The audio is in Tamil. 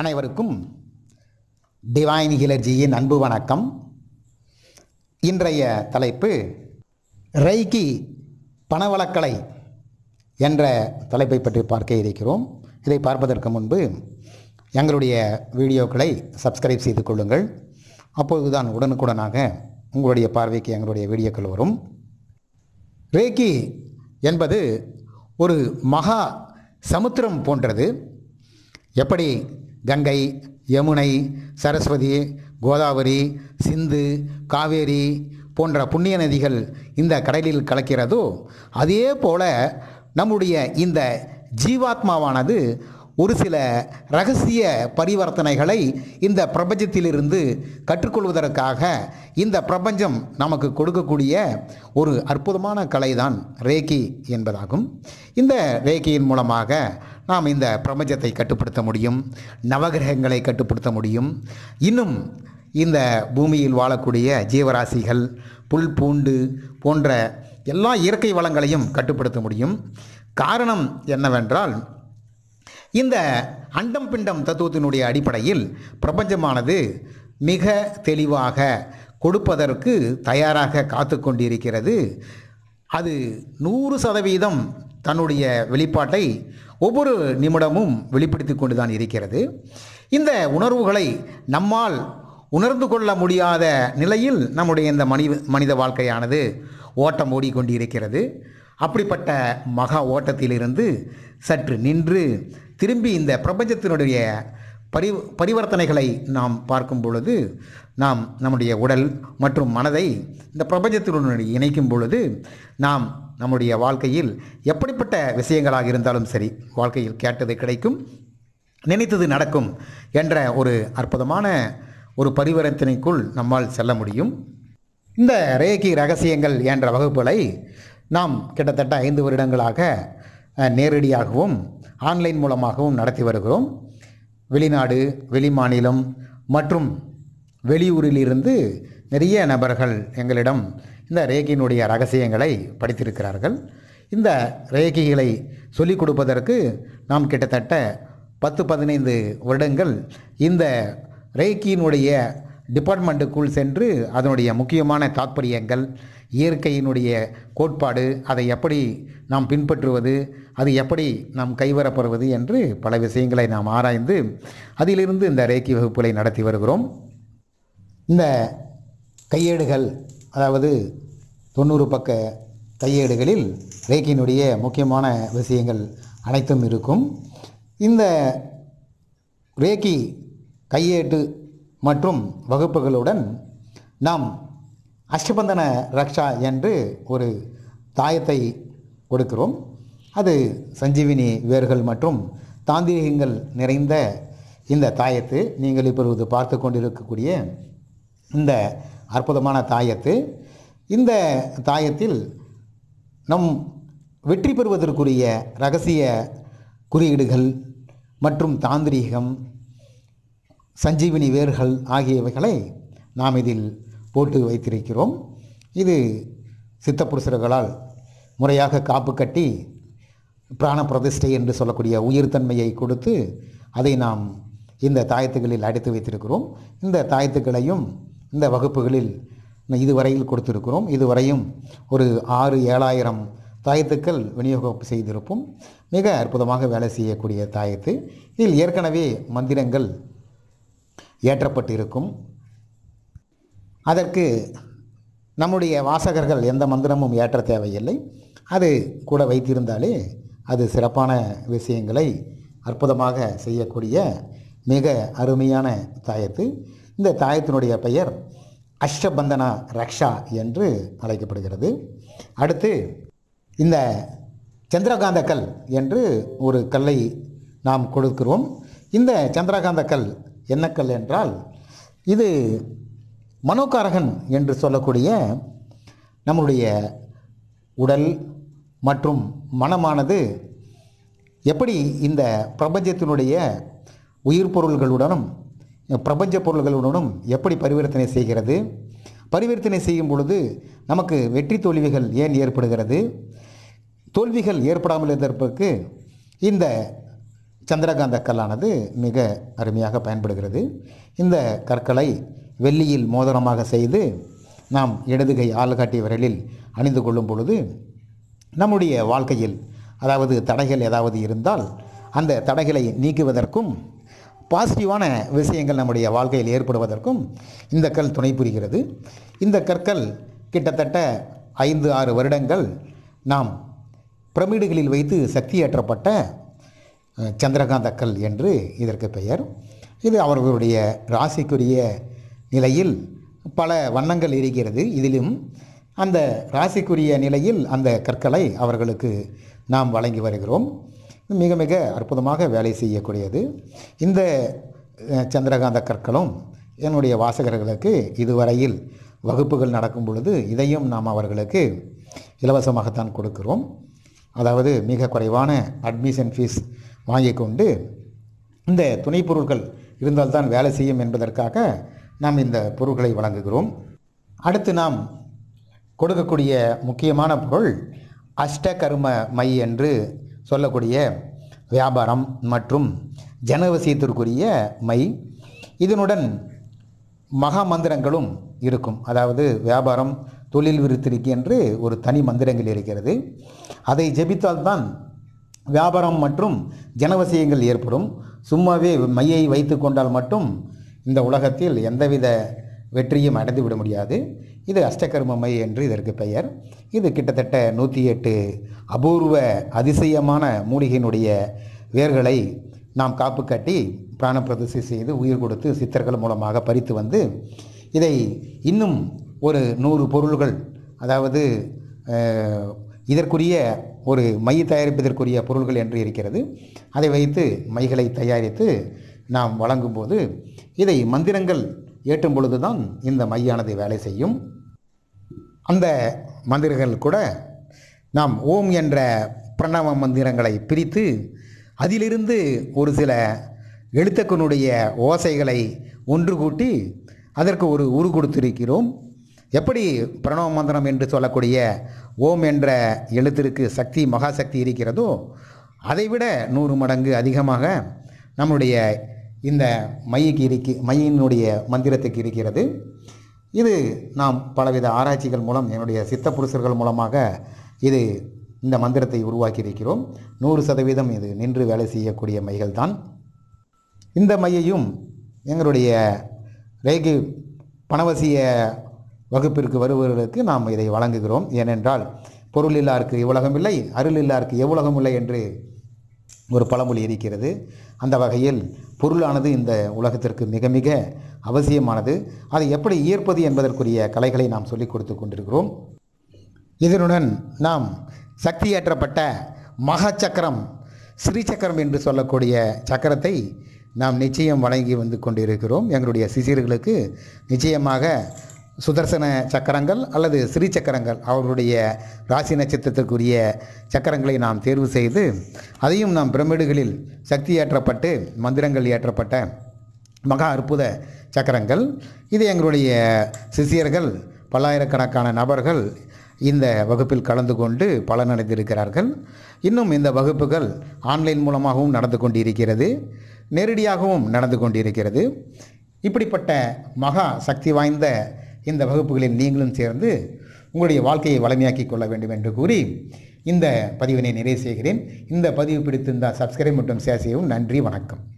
அனைவருக்கும் டிவைன் ஹிலர்ஜியின் அன்பு வணக்கம் இன்றைய தலைப்பு ரைகி பணவளக்கலை என்ற தலைப்பை பற்றி பார்க்க இருக்கிறோம் இதை பார்ப்பதற்கு முன்பு எங்களுடைய வீடியோக்களை சப்ஸ்கிரைப் செய்து கொள்ளுங்கள் அப்பொழுதுதான் உடனுக்குடனாக உங்களுடைய பார்வைக்கு எங்களுடைய வீடியோக்கள் வரும் ரேகி என்பது ஒரு மகா சமுத்திரம் போன்றது எப்படி கங்கை யமுனை சரஸ்வதி கோதாவரி சிந்து காவேரி போன்ற புண்ணிய நதிகள் இந்த கடலில் கலக்கிறதோ அதே போல நம்முடைய இந்த ஜீவாத்மாவானது ஒரு சில ரகசிய பரிவர்த்தனைகளை இந்த பிரபஞ்சத்திலிருந்து கற்றுக்கொள்வதற்காக இந்த பிரபஞ்சம் நமக்கு கொடுக்கக்கூடிய ஒரு அற்புதமான கலை தான் ரேக்கி என்பதாகும் இந்த ரேகியின் மூலமாக நாம் இந்த பிரபஞ்சத்தை கட்டுப்படுத்த முடியும் நவகிரகங்களை கட்டுப்படுத்த முடியும் இன்னும் இந்த பூமியில் வாழக்கூடிய ஜீவராசிகள் புல் பூண்டு போன்ற எல்லா இயற்கை வளங்களையும் கட்டுப்படுத்த முடியும் காரணம் என்னவென்றால் இந்த அண்டம் பிண்டம் தத்துவத்தினுடைய அடிப்படையில் பிரபஞ்சமானது மிக தெளிவாக கொடுப்பதற்கு தயாராக காத்து கொண்டிருக்கிறது அது நூறு சதவீதம் தன்னுடைய வெளிப்பாட்டை ஒவ்வொரு நிமிடமும் வெளிப்படுத்தி கொண்டு தான் இருக்கிறது இந்த உணர்வுகளை நம்மால் உணர்ந்து கொள்ள முடியாத நிலையில் நம்முடைய இந்த மனித மனித வாழ்க்கையானது ஓட்டம் ஓடிக்கொண்டிருக்கிறது அப்படிப்பட்ட மகா ஓட்டத்திலிருந்து சற்று நின்று திரும்பி இந்த பிரபஞ்சத்தினுடைய பரி பரிவர்த்தனைகளை நாம் பார்க்கும் பொழுது நாம் நம்முடைய உடல் மற்றும் மனதை இந்த பிரபஞ்சத்தினுடன் இணைக்கும் பொழுது நாம் நம்முடைய வாழ்க்கையில் எப்படிப்பட்ட விஷயங்களாக இருந்தாலும் சரி வாழ்க்கையில் கேட்டது கிடைக்கும் நினைத்தது நடக்கும் என்ற ஒரு அற்புதமான ஒரு பரிவர்த்தனைக்குள் நம்மால் செல்ல முடியும் இந்த ரேகி ரகசியங்கள் என்ற வகுப்புகளை நாம் கிட்டத்தட்ட ஐந்து வருடங்களாக நேரடியாகவும் ஆன்லைன் மூலமாகவும் நடத்தி வருகிறோம் வெளிநாடு வெளிமாநிலம் மற்றும் வெளியூரிலிருந்து நிறைய நபர்கள் எங்களிடம் இந்த ரேகியினுடைய ரகசியங்களை படித்திருக்கிறார்கள் இந்த ரேகைகளை சொல்லிக் கொடுப்பதற்கு நாம் கிட்டத்தட்ட பத்து பதினைந்து வருடங்கள் இந்த ரேகியினுடைய டிபார்ட்மெண்ட்டுக்குள் சென்று அதனுடைய முக்கியமான தாற்பயங்கள் இயற்கையினுடைய கோட்பாடு அதை எப்படி நாம் பின்பற்றுவது அது எப்படி நாம் கைவரப்படுவது என்று பல விஷயங்களை நாம் ஆராய்ந்து அதிலிருந்து இந்த ரேக்கி வகுப்புகளை நடத்தி வருகிறோம் இந்த கையேடுகள் அதாவது தொண்ணூறு பக்க கையேடுகளில் ரேக்கியினுடைய முக்கியமான விஷயங்கள் அனைத்தும் இருக்கும் இந்த ரேக்கி கையேட்டு மற்றும் வகுப்புகளுடன் நாம் அஷ்டபந்தன ரக்ஷா என்று ஒரு தாயத்தை கொடுக்கிறோம் அது சஞ்சீவினி வேர்கள் மற்றும் தாந்திரிகங்கள் நிறைந்த இந்த தாயத்து நீங்கள் இப்பொழுது பார்த்து கொண்டிருக்கக்கூடிய இந்த அற்புதமான தாயத்து இந்த தாயத்தில் நம் வெற்றி பெறுவதற்குரிய ரகசிய குறியீடுகள் மற்றும் தாந்திரீகம் சஞ்சீவினி வேர்கள் ஆகியவைகளை நாம் இதில் போட்டு வைத்திருக்கிறோம் இது சித்தப்புருஷர்களால் முறையாக காப்பு கட்டி பிராண பிரதிஷ்டை என்று சொல்லக்கூடிய உயிர்த்தன்மையை கொடுத்து அதை நாம் இந்த தாயத்துகளில் அடைத்து வைத்திருக்கிறோம் இந்த தாயத்துக்களையும் இந்த வகுப்புகளில் இதுவரையில் கொடுத்திருக்கிறோம் இதுவரையும் ஒரு ஆறு ஏழாயிரம் தாயத்துக்கள் விநியோகம் செய்திருப்போம் மிக அற்புதமாக வேலை செய்யக்கூடிய தாயத்து இதில் ஏற்கனவே மந்திரங்கள் ஏற்றப்பட்டிருக்கும் அதற்கு நம்முடைய வாசகர்கள் எந்த மந்திரமும் ஏற்ற தேவையில்லை அது கூட வைத்திருந்தாலே அது சிறப்பான விஷயங்களை அற்புதமாக செய்யக்கூடிய மிக அருமையான தாயத்து இந்த தாயத்தினுடைய பெயர் அஷ்டபந்தனா ரக்ஷா என்று அழைக்கப்படுகிறது அடுத்து இந்த சந்திரகாந்த கல் என்று ஒரு கல்லை நாம் கொடுக்கிறோம் இந்த சந்திரகாந்த கல் என்ன கல் என்றால் இது மனோகாரகன் என்று சொல்லக்கூடிய நம்முடைய உடல் மற்றும் மனமானது எப்படி இந்த பிரபஞ்சத்தினுடைய உயிர் பொருள்களுடனும் பிரபஞ்ச பொருள்களுடனும் எப்படி பரிவர்த்தனை செய்கிறது பரிவர்த்தனை செய்யும் பொழுது நமக்கு வெற்றி தோல்விகள் ஏன் ஏற்படுகிறது தோல்விகள் ஏற்படாமல் இருப்பதற்கு இந்த சந்திரகாந்த கல்லானது மிக அருமையாக பயன்படுகிறது இந்த கற்களை வெள்ளியில் மோதிரமாக செய்து நாம் இடதுகை ஆள்காட்டிய விரலில் அணிந்து கொள்ளும் பொழுது நம்முடைய வாழ்க்கையில் அதாவது தடைகள் ஏதாவது இருந்தால் அந்த தடைகளை நீக்குவதற்கும் பாசிட்டிவான விஷயங்கள் நம்முடைய வாழ்க்கையில் ஏற்படுவதற்கும் இந்த கல் துணை புரிகிறது இந்த கற்கள் கிட்டத்தட்ட ஐந்து ஆறு வருடங்கள் நாம் பிரமிடுகளில் வைத்து சக்தியேற்றப்பட்ட சந்திரகாந்த கல் என்று இதற்கு பெயர் இது அவர்களுடைய ராசிக்குரிய நிலையில் பல வண்ணங்கள் இருக்கிறது இதிலும் அந்த ராசிக்குரிய நிலையில் அந்த கற்களை அவர்களுக்கு நாம் வழங்கி வருகிறோம் மிக மிக அற்புதமாக வேலை செய்யக்கூடியது இந்த சந்திரகாந்த கற்களும் என்னுடைய வாசகர்களுக்கு இதுவரையில் வகுப்புகள் நடக்கும் பொழுது இதையும் நாம் அவர்களுக்கு இலவசமாகத்தான் கொடுக்கிறோம் அதாவது மிக குறைவான அட்மிஷன் ஃபீஸ் வாங்கி கொண்டு இந்த துணைப்பொருட்கள் இருந்தால்தான் வேலை செய்யும் என்பதற்காக நாம் இந்த பொருட்களை வழங்குகிறோம் அடுத்து நாம் கொடுக்கக்கூடிய முக்கியமான பொருள் அஷ்டகர்ம மை என்று சொல்லக்கூடிய வியாபாரம் மற்றும் ஜனவசியத்திற்குரிய மை இதனுடன் மகா மந்திரங்களும் இருக்கும் அதாவது வியாபாரம் தொழில் விருத்திக்கு என்று ஒரு தனி மந்திரங்கள் இருக்கிறது அதை ஜபித்தால்தான் வியாபாரம் மற்றும் ஜனவசியங்கள் ஏற்படும் சும்மாவே மையை வைத்து கொண்டால் மட்டும் இந்த உலகத்தில் எந்தவித வெற்றியும் அடைந்து விட முடியாது இது அஷ்டகர்மமை என்று இதற்கு பெயர் இது கிட்டத்தட்ட நூற்றி எட்டு அபூர்வ அதிசயமான மூலிகையினுடைய வேர்களை நாம் காப்பு கட்டி பிராணப்பிரதிஷ்டை செய்து உயிர் கொடுத்து சித்தர்கள் மூலமாக பறித்து வந்து இதை இன்னும் ஒரு நூறு பொருள்கள் அதாவது இதற்குரிய ஒரு மை தயாரிப்பதற்குரிய பொருள்கள் என்று இருக்கிறது அதை வைத்து மைகளை தயாரித்து நாம் வழங்கும்போது இதை மந்திரங்கள் ஏற்றும் பொழுது தான் இந்த மையானது வேலை செய்யும் அந்த மந்திரங்கள் கூட நாம் ஓம் என்ற பிரணவ மந்திரங்களை பிரித்து அதிலிருந்து ஒரு சில எழுத்தக்கனுடைய ஓசைகளை ஒன்று கூட்டி அதற்கு ஒரு உரு கொடுத்திருக்கிறோம் எப்படி பிரணவ மந்திரம் என்று சொல்லக்கூடிய ஓம் என்ற எழுத்திற்கு சக்தி மகாசக்தி இருக்கிறதோ அதைவிட நூறு மடங்கு அதிகமாக நம்முடைய இந்த மையக்கு இருக்கி மையினுடைய மந்திரத்துக்கு இருக்கிறது இது நாம் பலவித ஆராய்ச்சிகள் மூலம் என்னுடைய சித்த புருஷர்கள் மூலமாக இது இந்த மந்திரத்தை உருவாக்கி இருக்கிறோம் நூறு சதவீதம் இது நின்று வேலை செய்யக்கூடிய மைகள் தான் இந்த மையையும் எங்களுடைய ரேகி பணவசிய வகுப்பிற்கு வருபவர்களுக்கு நாம் இதை வழங்குகிறோம் ஏனென்றால் பொருள் இல்லாருக்கு இவ்வுலகம் இல்லை அருள் இல்லாருக்கு எவ்வுலகம் இல்லை என்று ஒரு பழமொழி இருக்கிறது அந்த வகையில் பொருளானது இந்த உலகத்திற்கு மிக மிக அவசியமானது அதை எப்படி ஈர்ப்பது என்பதற்குரிய கலைகளை நாம் சொல்லிக் கொடுத்து கொண்டிருக்கிறோம் இதனுடன் நாம் சக்தியேற்றப்பட்ட மகா சக்கரம் ஸ்ரீ சக்கரம் என்று சொல்லக்கூடிய சக்கரத்தை நாம் நிச்சயம் வழங்கி வந்து கொண்டிருக்கிறோம் எங்களுடைய சிசியர்களுக்கு நிச்சயமாக சுதர்சன சக்கரங்கள் அல்லது ஸ்ரீ சக்கரங்கள் அவருடைய ராசி நட்சத்திரத்திற்குரிய சக்கரங்களை நாம் தேர்வு செய்து அதையும் நாம் பிரமிடுகளில் சக்தி ஏற்றப்பட்டு மந்திரங்கள் ஏற்றப்பட்ட மகா அற்புத சக்கரங்கள் இது எங்களுடைய சிஷியர்கள் பல்லாயிரக்கணக்கான நபர்கள் இந்த வகுப்பில் கலந்து கொண்டு பலனடைந்திருக்கிறார்கள் இன்னும் இந்த வகுப்புகள் ஆன்லைன் மூலமாகவும் நடந்து கொண்டிருக்கிறது நேரடியாகவும் நடந்து கொண்டிருக்கிறது இப்படிப்பட்ட மகா சக்தி வாய்ந்த இந்த வகுப்புகளில் நீங்களும் சேர்ந்து உங்களுடைய வாழ்க்கையை வளமையாக்கி கொள்ள வேண்டும் என்று கூறி இந்த பதிவினை நிறைவு செய்கிறேன் இந்த பதிவு பிடித்திருந்தால் சப்ஸ்கிரைப் மற்றும் ஷேர் செய்யவும் நன்றி வணக்கம்